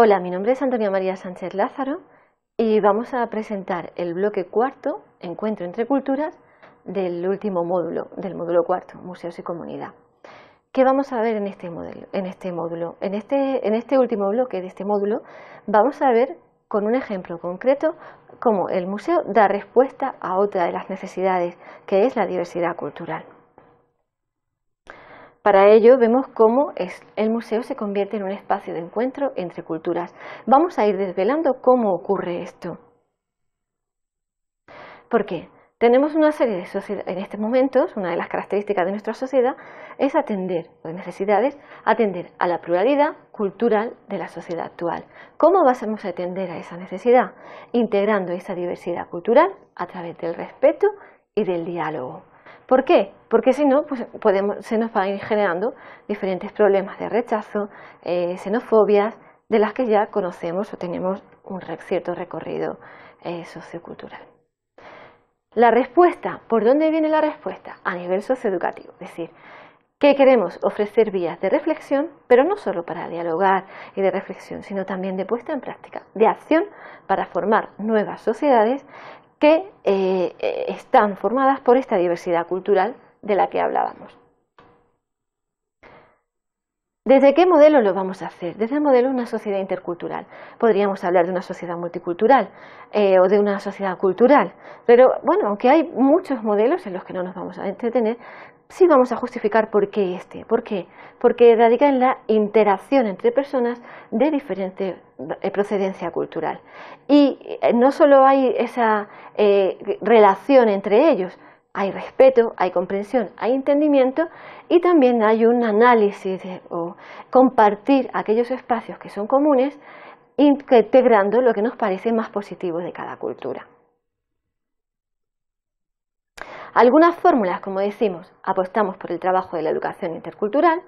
Hola, mi nombre es Antonia María Sánchez Lázaro y vamos a presentar el bloque cuarto, Encuentro entre Culturas, del último módulo, del módulo cuarto, Museos y Comunidad. ¿Qué vamos a ver en este, en este módulo? En este, en este último bloque de este módulo vamos a ver con un ejemplo concreto cómo el museo da respuesta a otra de las necesidades, que es la diversidad cultural. Para ello vemos cómo el museo se convierte en un espacio de encuentro entre culturas. Vamos a ir desvelando cómo ocurre esto. ¿Por qué? Tenemos una serie de sociedades, en estos momentos, una de las características de nuestra sociedad es atender, o necesidades, atender a la pluralidad cultural de la sociedad actual. ¿Cómo vamos a atender a esa necesidad? Integrando esa diversidad cultural a través del respeto y del diálogo. ¿Por qué? porque si no, pues se nos van a ir generando diferentes problemas de rechazo, eh, xenofobias, de las que ya conocemos o tenemos un cierto recorrido eh, sociocultural. La respuesta, ¿por dónde viene la respuesta? A nivel socioeducativo, es decir, que queremos ofrecer vías de reflexión, pero no solo para dialogar y de reflexión, sino también de puesta en práctica, de acción para formar nuevas sociedades que eh, están formadas por esta diversidad cultural de la que hablábamos. ¿Desde qué modelo lo vamos a hacer? Desde el modelo de una sociedad intercultural. Podríamos hablar de una sociedad multicultural eh, o de una sociedad cultural, pero bueno, aunque hay muchos modelos en los que no nos vamos a entretener, sí vamos a justificar por qué este. ¿Por qué? Porque radica en la interacción entre personas de diferente eh, procedencia cultural. Y eh, no solo hay esa relación entre ellos, hay respeto, hay comprensión, hay entendimiento y también hay un análisis o compartir aquellos espacios que son comunes, integrando lo que nos parece más positivo de cada cultura. Algunas fórmulas, como decimos, apostamos por el trabajo de la educación intercultural,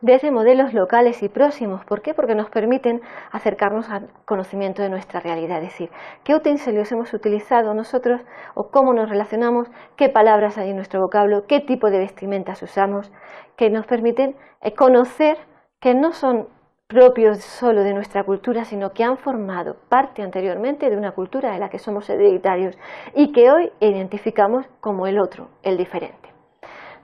desde modelos locales y próximos. ¿Por qué? Porque nos permiten acercarnos al conocimiento de nuestra realidad, es decir, qué utensilios hemos utilizado nosotros o cómo nos relacionamos, qué palabras hay en nuestro vocablo, qué tipo de vestimentas usamos, que nos permiten eh, conocer que no son propios solo de nuestra cultura, sino que han formado parte anteriormente de una cultura de la que somos hereditarios y que hoy identificamos como el otro, el diferente.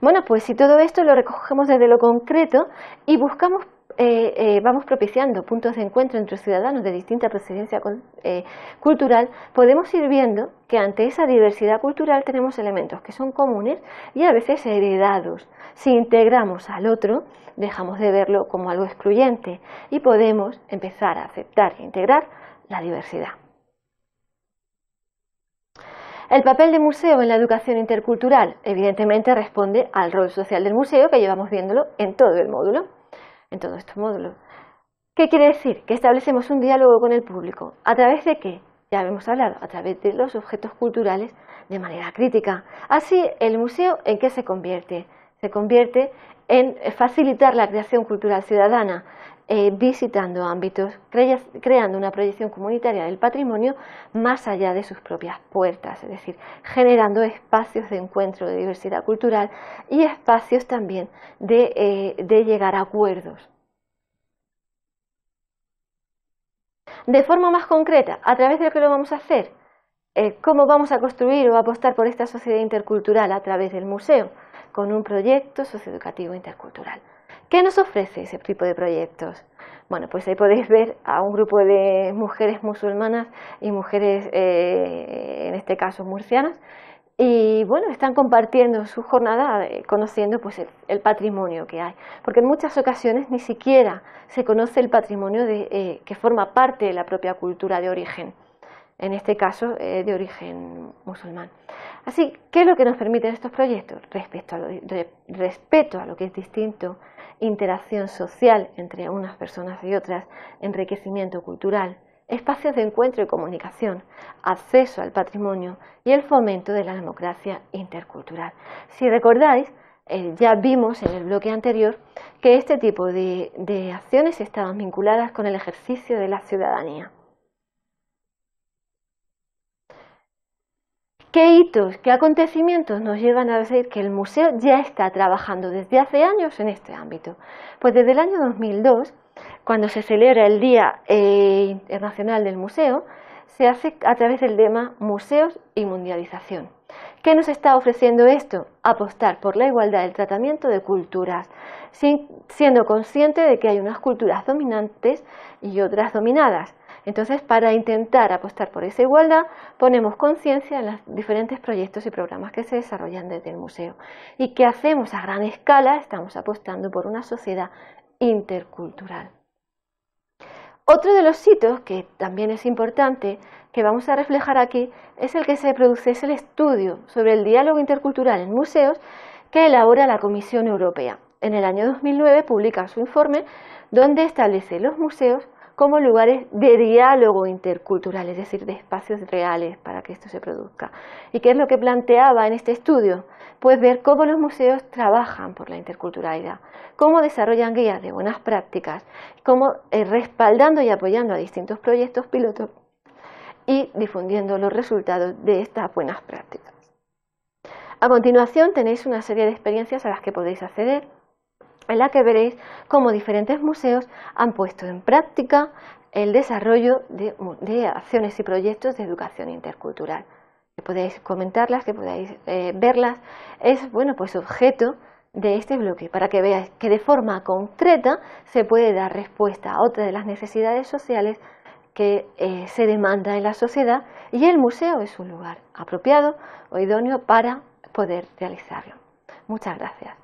Bueno, pues si todo esto lo recogemos desde lo concreto y buscamos eh, eh, vamos propiciando puntos de encuentro entre ciudadanos de distinta procedencia eh, cultural, podemos ir viendo que ante esa diversidad cultural tenemos elementos que son comunes y a veces heredados. Si integramos al otro, dejamos de verlo como algo excluyente y podemos empezar a aceptar e integrar la diversidad. El papel del museo en la educación intercultural evidentemente responde al rol social del museo que llevamos viéndolo en todo el módulo, en todos estos módulos. ¿Qué quiere decir? Que establecemos un diálogo con el público. ¿A través de qué? Ya hemos hablado, a través de los objetos culturales de manera crítica. Así, el museo en qué se convierte? Se convierte en facilitar la creación cultural ciudadana, eh, visitando ámbitos, creando una proyección comunitaria del patrimonio más allá de sus propias puertas, es decir, generando espacios de encuentro de diversidad cultural y espacios también de, eh, llegar a acuerdos. De forma más concreta, a través de lo que lo vamos a hacer, eh, cómo vamos a construir o apostar por esta sociedad intercultural a través del museo, con un proyecto socioeducativo intercultural. ¿Qué nos ofrece ese tipo de proyectos? Bueno, pues ahí podéis ver a un grupo de mujeres musulmanas y mujeres, eh, en este caso, murcianas, y bueno, están compartiendo su jornada eh, conociendo pues, el, patrimonio que hay, porque en muchas ocasiones ni siquiera se conoce el patrimonio eh, que forma parte de la propia cultura de origen en este caso eh, de origen musulmán. Así, ¿qué es lo que nos permiten estos proyectos? Respecto a lo, respeto a lo que es distinto, interacción social entre unas personas y otras, enriquecimiento cultural, espacios de encuentro y comunicación, acceso al patrimonio y el fomento de la democracia intercultural. Si recordáis, eh, ya vimos en el bloque anterior que este tipo de, de acciones estaban vinculadas con el ejercicio de la ciudadanía. ¿Qué hitos, qué acontecimientos nos llevan a decir que el museo ya está trabajando desde hace años en este ámbito? Pues desde el año 2002, cuando se celebra el Día eh, Internacional del Museo, se hace a través del tema Museos y Mundialización. ¿Qué nos está ofreciendo esto? Apostar por la igualdad del tratamiento de culturas, siendo consciente de que hay unas culturas dominantes y otras dominadas entonces, para intentar apostar por esa igualdad, ponemos conciencia en los diferentes proyectos y programas que se desarrollan desde el museo. ¿Y que hacemos a gran escala? Estamos apostando por una sociedad intercultural. Otro de los hitos que también es importante, que vamos a reflejar aquí, es el que se produce, es el estudio sobre el diálogo intercultural en museos que elabora la Comisión Europea. En el año 2009 publica su informe donde establece los museos como lugares de diálogo intercultural, es decir, de espacios reales para que esto se produzca. ¿Y qué es lo que planteaba en este estudio? Pues ver cómo los museos trabajan por la interculturalidad, cómo desarrollan guías de buenas prácticas, cómo eh, respaldando y apoyando a distintos proyectos pilotos y difundiendo los resultados de estas buenas prácticas. A continuación tenéis una serie de experiencias a las que podéis acceder en la que veréis cómo diferentes museos han puesto en práctica el desarrollo de, acciones y proyectos de educación intercultural. Que podáis comentarlas, que podáis eh, verlas, es bueno pues objeto de este bloque para que veáis que de forma concreta se puede dar respuesta a otra de las necesidades sociales que eh, se demanda en la sociedad y el museo es un lugar apropiado o idóneo para poder realizarlo. Muchas gracias.